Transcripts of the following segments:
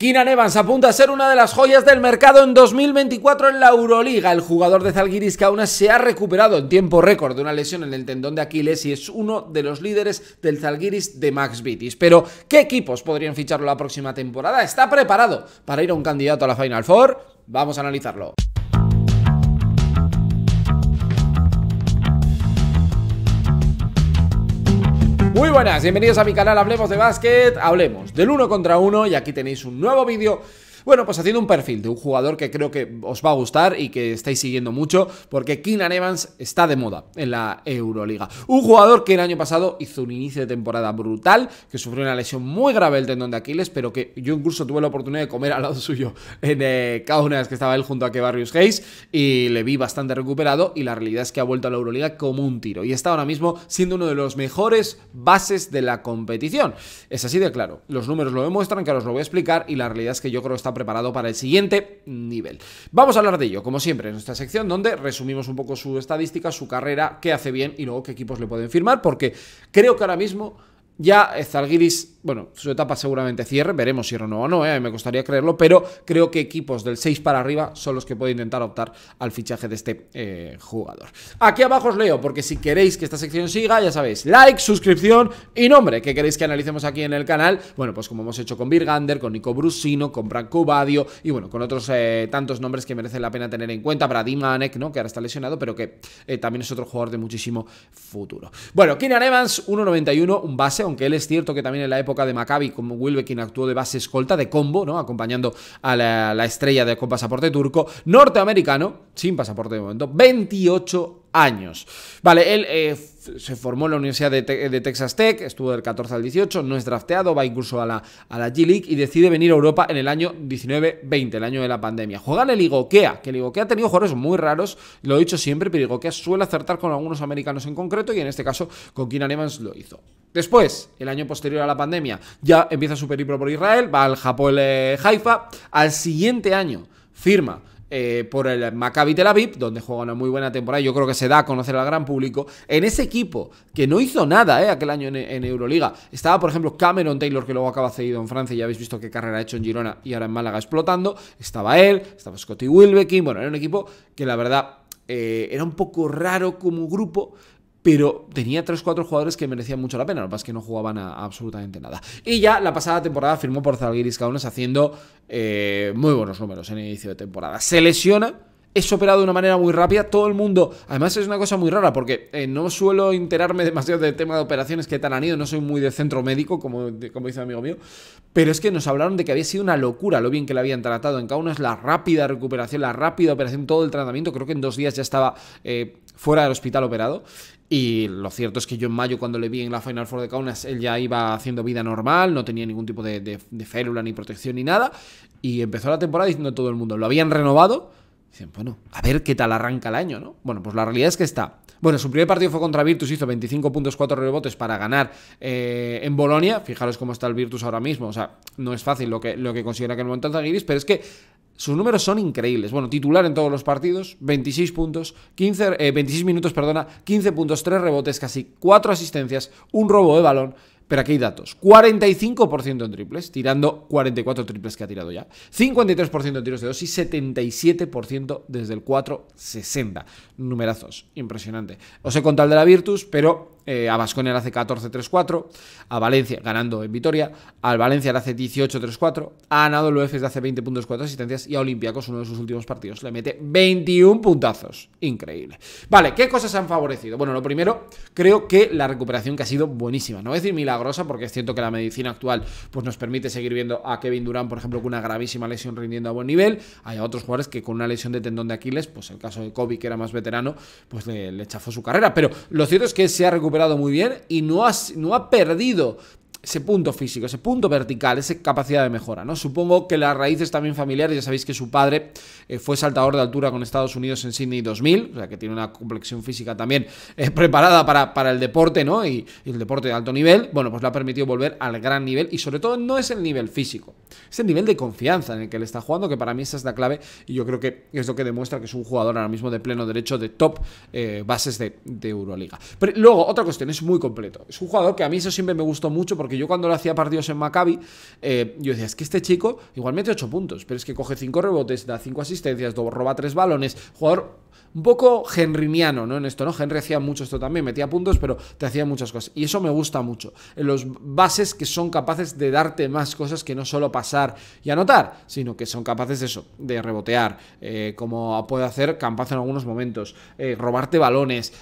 Keenan Evans apunta a ser una de las joyas del mercado en 2024 en la Euroliga. El jugador de Zalgiris que aún se ha recuperado en tiempo récord de una lesión en el tendón de Aquiles y es uno de los líderes del Zalgiris de Max Vitis. Pero, ¿qué equipos podrían ficharlo la próxima temporada? ¿Está preparado para ir a un candidato a la Final Four? Vamos a analizarlo. Muy buenas, bienvenidos a mi canal Hablemos de Básquet, hablemos del uno contra uno y aquí tenéis un nuevo vídeo bueno, pues haciendo un perfil de un jugador que creo que os va a gustar y que estáis siguiendo mucho, porque Keenan Evans está de moda en la Euroliga. Un jugador que el año pasado hizo un inicio de temporada brutal, que sufrió una lesión muy grave del tendón de Aquiles, pero que yo incluso tuve la oportunidad de comer al lado suyo en eh, Kaunas, que estaba él junto a que Hayes, y le vi bastante recuperado, y la realidad es que ha vuelto a la Euroliga como un tiro, y está ahora mismo siendo uno de los mejores bases de la competición. Es así de claro, los números lo demuestran, que ahora os lo voy a explicar, y la realidad es que yo creo que está preparado para el siguiente nivel. Vamos a hablar de ello, como siempre, en nuestra sección donde resumimos un poco su estadística, su carrera, qué hace bien y luego qué equipos le pueden firmar, porque creo que ahora mismo ya Zalgiris bueno, su etapa seguramente cierre, veremos si renueva o no, eh, me gustaría creerlo, pero creo que equipos del 6 para arriba son los que pueden intentar optar al fichaje de este eh, jugador. Aquí abajo os leo, porque si queréis que esta sección siga, ya sabéis, like, suscripción y nombre que queréis que analicemos aquí en el canal, bueno, pues como hemos hecho con Virgander, con Nico Brusino, con Branco Badio y bueno, con otros eh, tantos nombres que merecen la pena tener en cuenta, Bradim ¿no? que ahora está lesionado, pero que también es otro jugador de muchísimo futuro. Bueno, Keenan Evans, 1.91, un base, aunque él es cierto que también en la época de Maccabi, como Wilbekin actuó de base escolta, de combo, ¿no? Acompañando a la, estrella de, con pasaporte turco, norteamericano, sin pasaporte de momento, 28 años. Vale, él eh, se formó en la Universidad de, Texas Tech, estuvo del 14 al 18, no es drafteado, va incluso a la, a la G-League y decide venir a Europa en el año 19-20, el año de la pandemia. Juega en el Igokea, que el Igokea ha tenido jugadores muy raros, lo he dicho siempre, pero Igokea suele acertar con algunos americanos en concreto y en este caso con Keenan Evans lo hizo. Después, el año posterior a la pandemia, ya empieza su periplo por Israel, va al Japón eh, Haifa, al siguiente año firma eh, por el Maccabi Tel Aviv, donde juega una muy buena temporada, yo creo que se da a conocer al gran público, en ese equipo que no hizo nada eh, aquel año en, Euroliga, estaba por ejemplo Cameron Taylor, que luego acaba cedido en Francia, ya habéis visto qué carrera ha hecho en Girona y ahora en Málaga explotando, estaba él, estaba Scotty Wilbekin, bueno, era un equipo que la verdad eh, era un poco raro como grupo pero tenía 3-4 jugadores que merecían mucho la pena, lo que pasa es que no jugaban a, absolutamente nada. Y ya la pasada temporada firmó por Zalgiris Kaunas haciendo eh, muy buenos números en inicio de temporada. Se lesiona, es operado de una manera muy rápida, todo el mundo, además es una cosa muy rara porque eh, no suelo enterarme demasiado del tema de operaciones que tan han ido, no soy muy de centro médico, como, como dice un amigo mío, pero es que nos hablaron de que había sido una locura lo bien que le habían tratado en Kaunas, la rápida recuperación, la rápida operación, todo el tratamiento, creo que en dos días ya estaba... Eh, fuera del hospital operado y lo cierto es que yo en mayo, cuando le vi en la Final Four de Kaunas, él ya iba haciendo vida normal, no tenía ningún tipo de, de, ni protección, ni nada. Y empezó la temporada diciendo todo el mundo, lo habían renovado. Dicen, bueno, a ver qué tal arranca el año, ¿no? Bueno, pues la realidad es que está. Bueno, su primer partido fue contra Virtus, hizo 25 puntos, 4 rebotes para ganar eh, en Bolonia. Fijaros cómo está el Virtus ahora mismo. O sea, no es fácil lo que, lo que considera que el momento Zagiris, pero es que sus números son increíbles. Bueno, titular en todos los partidos, 26 puntos, 15, 26 eh, minutos, perdona, 15 puntos, 3 rebotes, casi 4 asistencias, un robo de balón. Pero aquí hay datos. 45% en triples, tirando 44 triples que ha tirado ya. 53% en tiros de 2 y 77% desde el 4-60. Numerazos, impresionante. Os he contado el de la Virtus, pero eh, a Vasconia le hace 14-3-4, a Valencia, ganando en Vitoria, al Valencia le hace 18-3-4, a el Luefes le hace 20 puntos, 4 asistencias y a Olympiacos, uno de sus últimos partidos, le mete 21 puntazos. Increíble. Vale, ¿qué cosas han favorecido? Bueno, lo primero, creo que la recuperación que ha sido buenísima, no voy a decir milagrosa porque es cierto que la medicina actual pues nos permite seguir viendo a Kevin Durán, por ejemplo, con una gravísima lesión rindiendo a buen nivel, hay otros jugadores que con una lesión de tendón de Aquiles, pues el caso de Kobe, que era más veterano, pues le, le su carrera, pero lo cierto es que se ha recuperado muy bien y no no ha perdido ese punto físico, ese punto vertical, esa capacidad de mejora, ¿no? Supongo que la raíz es también familiar, ya sabéis que su padre eh, fue saltador de altura con Estados Unidos en Sydney 2000, o sea que tiene una complexión física también eh, preparada para, para, el deporte, ¿no? Y, el deporte de alto nivel, bueno, pues le ha permitido volver al gran nivel y sobre todo no es el nivel físico, es el nivel de confianza en el que le está jugando, que para mí esa es la clave y yo creo que es lo que demuestra que es un jugador ahora mismo de pleno derecho de top eh, bases de, de Euroliga. Pero luego, otra cuestión, es muy completo. Es un jugador que a mí eso siempre me gustó mucho porque que yo cuando lo hacía partidos en Maccabi, eh, yo decía, es que este chico igual mete 8 puntos, pero es que coge 5 rebotes, da 5 asistencias, roba 3 balones, jugador un poco genriniano ¿no? En esto, ¿no? Henry hacía mucho esto también, metía puntos, pero te hacía muchas cosas. Y eso me gusta mucho. En los bases que son capaces de darte más cosas que no solo pasar y anotar, sino que son capaces de eso, de rebotear, eh, como puede hacer Campaz en algunos momentos, eh, robarte balones,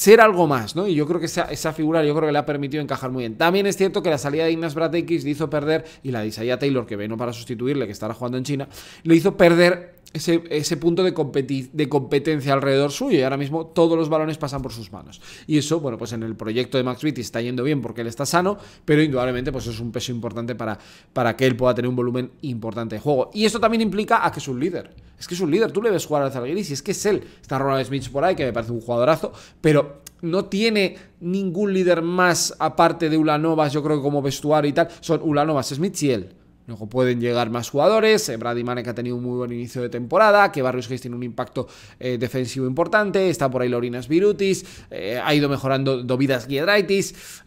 ser algo más, ¿no? Y yo creo que esa, esa, figura yo creo que le ha permitido encajar muy bien. También es cierto que la salida de Ignas Bratekis le hizo perder, y la de Isaiah Taylor, que vino para sustituirle, que estará jugando en China, le hizo perder ese, punto de, de competencia alrededor suyo y ahora mismo todos los balones pasan por sus manos. Y eso, bueno, pues en el proyecto de Max Vitti está yendo bien porque él está sano, pero indudablemente pues es un peso importante para, para que él pueda tener un volumen importante de juego. Y esto también implica a que es un líder. Es que es un líder, tú le ves jugar al Zalgiris y es que es él. Está Ronald Smith por ahí, que me parece un jugadorazo, pero no tiene ningún líder más aparte de Ulanovas, yo creo que como vestuario y tal. Son Ulanovas, Smith y él. Luego pueden llegar más jugadores. Eh, Brady Manek ha tenido un muy buen inicio de temporada. Que Barrios Gays tiene un impacto eh, defensivo importante. Está por ahí Lorinas Virutis. Eh, ha ido mejorando Dovidas Giedraitis.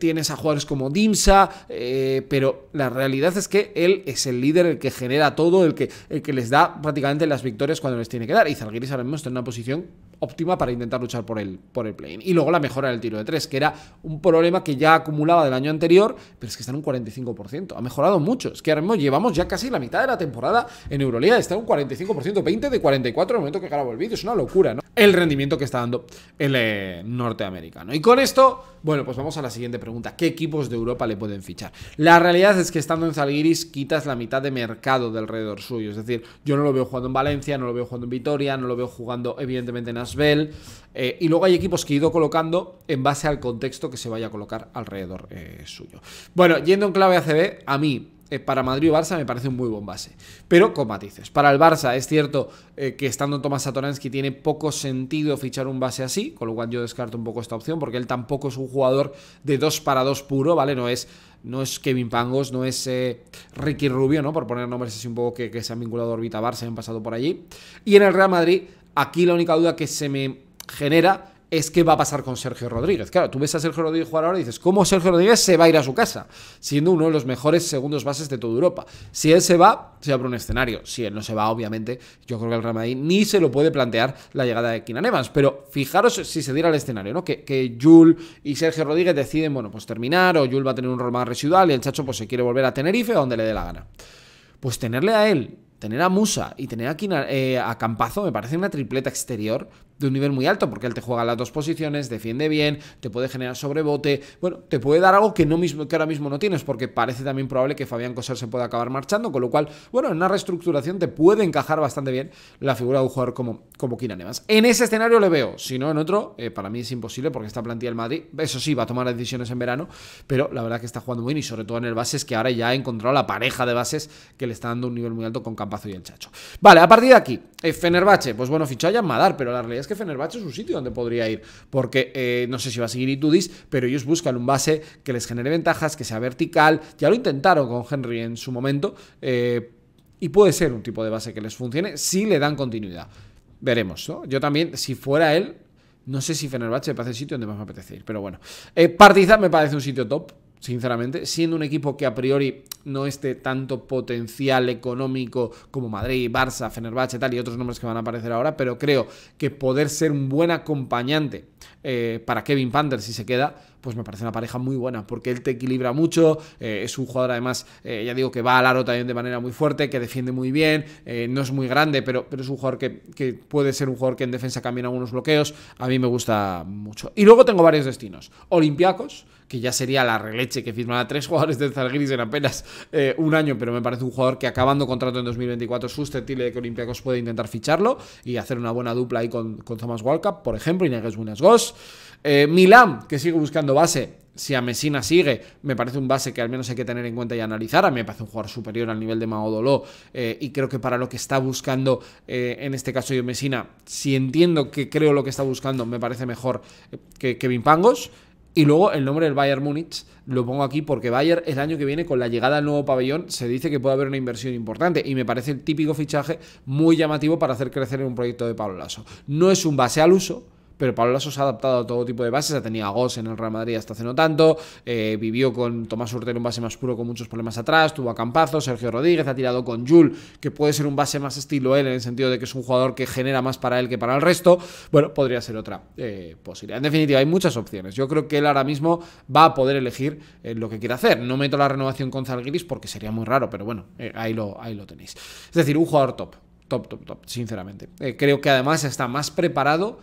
tiene tienes a jugadores como Dimsa. pero la realidad es que él es el líder, el que genera todo, el que, el que les da prácticamente las victorias cuando les tiene que dar. Y Zalgiris ahora mismo está en una posición óptima para intentar luchar por el, por el play Y luego la mejora del tiro de tres, que era un problema que ya acumulaba del año anterior, pero es que está en un 45%. Ha mejorado mucho. Es que ahora mismo llevamos ya casi la mitad de la temporada en Euroliga. Está en un 45%, 20 de 44 en el momento que grabo el vídeo. Es una locura, ¿no? El rendimiento que está dando el eh, norteamericano. Y con esto, bueno, pues vamos a la siguiente pregunta. ¿Qué equipos de Europa le pueden fichar? La realidad es que estando en Salguiris, quitas la mitad de mercado de alrededor suyo. Es decir, yo no lo veo jugando en Valencia, no lo veo jugando en Vitoria, no lo veo jugando evidentemente en Bell, eh, y luego hay equipos que he ido colocando en base al contexto que se vaya a colocar alrededor eh, suyo. Bueno, yendo en clave ACB, a mí eh, para Madrid y Barça me parece un muy buen base, pero con matices. Para el Barça es cierto que estando Tomás Satoransky tiene poco sentido fichar un base así, con lo cual yo descarto un poco esta opción porque él tampoco es un jugador de 2 para 2 puro, ¿vale? No es, no es Kevin Pangos, no es Ricky Rubio, ¿no? Por poner nombres así un poco que, se han vinculado a Orbita Barça y han pasado por allí. Y en el Real Madrid Aquí la única duda que se me genera es qué va a pasar con Sergio Rodríguez. Claro, tú ves a Sergio Rodríguez jugar ahora y dices, ¿cómo Sergio Rodríguez se va a ir a su casa? Siendo uno de los mejores segundos bases de toda Europa. Si él se va, se abre un escenario. Si él no se va, obviamente, yo creo que el Real ni se lo puede plantear la llegada de Quina Evans. Pero fijaros si se diera el escenario, ¿no? Que, que Jul y Sergio Rodríguez deciden, bueno, pues terminar, o Jul va a tener un rol más residual y el Chacho pues se quiere volver a Tenerife o donde le dé la gana. Pues tenerle a él Tener a Musa y tener a, eh, a Campazo me parece una tripleta exterior de un nivel muy alto, porque él te juega las dos posiciones, defiende bien, te puede generar sobrebote, bueno, te puede dar algo que, no mismo, que ahora mismo no tienes, porque parece también probable que Fabián Coser se pueda acabar marchando, con lo cual, bueno, en una reestructuración te puede encajar bastante bien la figura de un jugador como, como Kieran En ese escenario le veo, si no en otro, eh, para mí es imposible, porque esta plantilla el Madrid, eso sí, va a tomar decisiones en verano, pero la verdad que está jugando muy bien y sobre todo en el es que ahora ya ha encontrado la pareja de bases que le está dando un nivel muy alto con Campazo y el Chacho. Vale, a partir de aquí, eh, pues bueno, ficha a Jan Madar, pero la realidad es que Fenerbahce es un sitio donde podría ir, porque eh, no sé si va a seguir Itudis, pero ellos buscan un base que les genere ventajas, que sea vertical, ya lo intentaron con Henry en su momento, eh, y puede ser un tipo de base que les funcione si le dan continuidad. Veremos, ¿no? Yo también, si fuera él, no sé si Fenerbahce me parece el sitio donde más me apetece ir, pero bueno. Eh, Partizan me parece un sitio top, sinceramente, siendo un equipo que a priori no este tanto potencial económico como Madrid, Barça, Fenerbahce, tal y otros nombres que van a aparecer ahora, pero creo que poder ser un buen acompañante eh, para Kevin Panther si se queda, pues me parece una pareja muy buena, porque él te equilibra mucho, eh, es un jugador además, eh, ya digo, que va al aro también de manera muy fuerte, que defiende muy bien, no es muy grande, pero, pero es un jugador que, puede ser un jugador que en defensa cambia algunos bloqueos, a mí me gusta mucho. Y luego tengo varios destinos, Olympiacos, que ya sería la releche que firmara tres jugadores de Zalgiris en apenas eh, un año, pero me parece un jugador que acabando contrato en 2024 es susceptible de que Olympiacos pueda intentar ficharlo y hacer una buena dupla ahí con, Thomas Walcap, por ejemplo, y Negues Buenas Gos. Eh, Milán, que sigue buscando base, si a Messina sigue, me parece un base que al menos hay que tener en cuenta y analizar. A mí me parece un jugador superior al nivel de Maodoló eh, y creo que para lo que está buscando, en este caso yo Messina, si entiendo que creo lo que está buscando, me parece mejor que Kevin Pangos. Y luego el nombre del Bayern Múnich lo pongo aquí porque Bayern el año que viene, con la llegada al nuevo pabellón, se dice que puede haber una inversión importante. Y me parece el típico fichaje muy llamativo para hacer crecer un proyecto de Pablo Lasso. No es un base al uso pero Pablo Lasso se ha adaptado a todo tipo de bases, ha tenido a Goss en el Real Madrid hasta hace no tanto, eh, vivió con Tomás en un base más puro con muchos problemas atrás, tuvo a Campazo, Sergio Rodríguez, ha tirado con Jul, que puede ser un base más estilo él en el sentido de que es un jugador que genera más para él que para el resto, bueno, podría ser otra eh, posibilidad. En definitiva, hay muchas opciones. Yo creo que él ahora mismo va a poder elegir eh, lo que quiere hacer. No meto la renovación con Zalgiris porque sería muy raro, pero bueno, ahí, lo, ahí lo tenéis. Es decir, un jugador top, top, top, top, sinceramente. creo que además está más preparado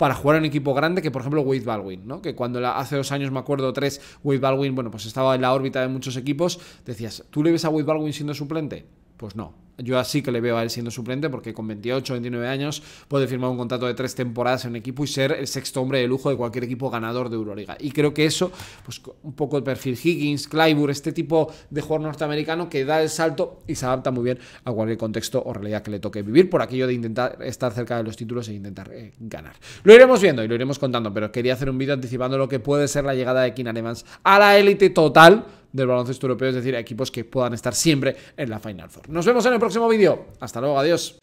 para jugar en un equipo grande que, por ejemplo, Wade Baldwin, ¿no? Que cuando hace dos años, me acuerdo, tres, Wade Baldwin, bueno, pues estaba en la órbita de muchos equipos, decías, ¿tú le ves a Wade Baldwin siendo suplente? Pues no. Yo así que le veo a él siendo suplente porque con 28 29 años puede firmar un contrato de tres temporadas en un equipo y ser el sexto hombre de lujo de cualquier equipo ganador de Euroliga. Y creo que eso, pues un poco el perfil Higgins, Clyburn, este tipo de jugador norteamericano que da el salto y se adapta muy bien a cualquier contexto o realidad que le toque vivir por aquello de intentar estar cerca de los títulos e intentar eh, ganar. Lo iremos viendo y lo iremos contando, pero quería hacer un vídeo anticipando lo que puede ser la llegada de Keenan Evans a la élite total del baloncesto europeo, es decir, equipos que puedan estar siempre en la Final Four. Nos vemos en el próximo vídeo. Hasta luego, adiós.